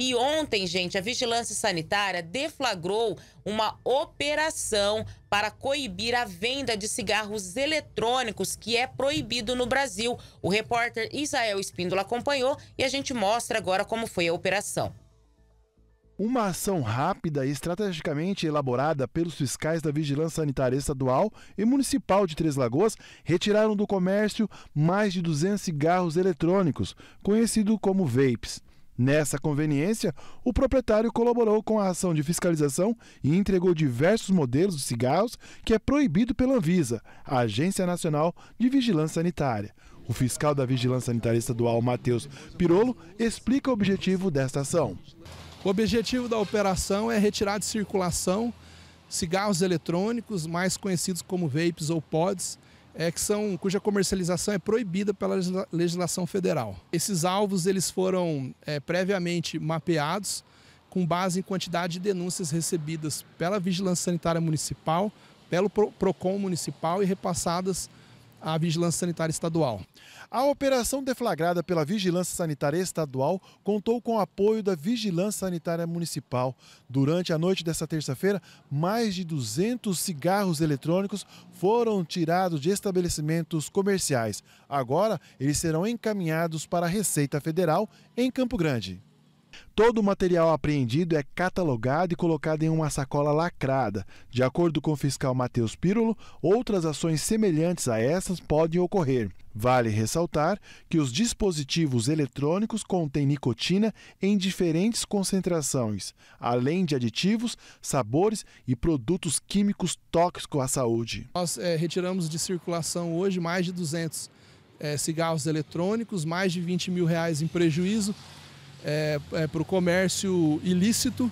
E ontem, gente, a Vigilância Sanitária deflagrou uma operação para coibir a venda de cigarros eletrônicos, que é proibido no Brasil. O repórter Israel Espíndola acompanhou e a gente mostra agora como foi a operação. Uma ação rápida e estrategicamente elaborada pelos fiscais da Vigilância Sanitária Estadual e Municipal de Três Lagoas retiraram do comércio mais de 200 cigarros eletrônicos, conhecido como vapes. Nessa conveniência, o proprietário colaborou com a ação de fiscalização e entregou diversos modelos de cigarros que é proibido pela Anvisa, a Agência Nacional de Vigilância Sanitária. O fiscal da Vigilância Sanitária Estadual, Matheus Pirolo, explica o objetivo desta ação. O objetivo da operação é retirar de circulação cigarros eletrônicos, mais conhecidos como vapes ou pods, é, que são, cuja comercialização é proibida pela legislação federal. Esses alvos eles foram é, previamente mapeados com base em quantidade de denúncias recebidas pela Vigilância Sanitária Municipal, pelo PROCON Municipal e repassadas a Vigilância Sanitária Estadual. A operação deflagrada pela Vigilância Sanitária Estadual contou com o apoio da Vigilância Sanitária Municipal. Durante a noite desta terça-feira, mais de 200 cigarros eletrônicos foram tirados de estabelecimentos comerciais. Agora, eles serão encaminhados para a Receita Federal em Campo Grande. Todo o material apreendido é catalogado e colocado em uma sacola lacrada. De acordo com o fiscal Matheus Pirulo, outras ações semelhantes a essas podem ocorrer. Vale ressaltar que os dispositivos eletrônicos contêm nicotina em diferentes concentrações, além de aditivos, sabores e produtos químicos tóxicos à saúde. Nós é, retiramos de circulação hoje mais de 200 é, eh, cigarros eletrônicos, mais de 20 mil reais em prejuízo, é, é, para o comércio ilícito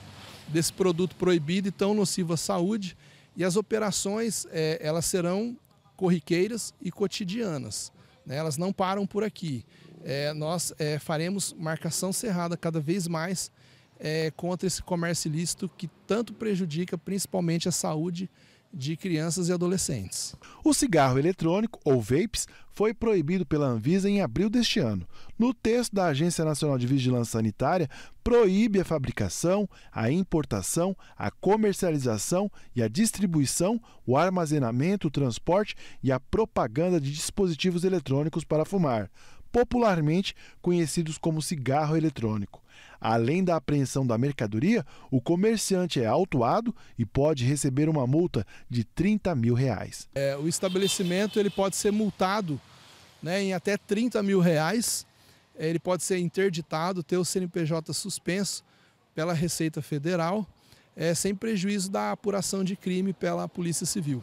desse produto proibido e tão nocivo à saúde. E as operações é, elas serão corriqueiras e cotidianas. Né? Elas não param por aqui. É, nós é, faremos marcação cerrada cada vez mais é, contra esse comércio ilícito que tanto prejudica principalmente a saúde de crianças e adolescentes. O cigarro eletrônico, ou vapes, foi proibido pela Anvisa em abril deste ano. No texto da Agência Nacional de Vigilância Sanitária, proíbe a fabricação, a importação, a comercialização e a distribuição, o armazenamento, o transporte e a propaganda de dispositivos eletrônicos para fumar, popularmente conhecidos como cigarro eletrônico. Além da apreensão da mercadoria, o comerciante é autuado e pode receber uma multa de 30 mil reais. É, o estabelecimento ele pode ser multado né, em até 30 mil reais, ele pode ser interditado, ter o CNPJ suspenso pela Receita Federal, é, sem prejuízo da apuração de crime pela Polícia Civil.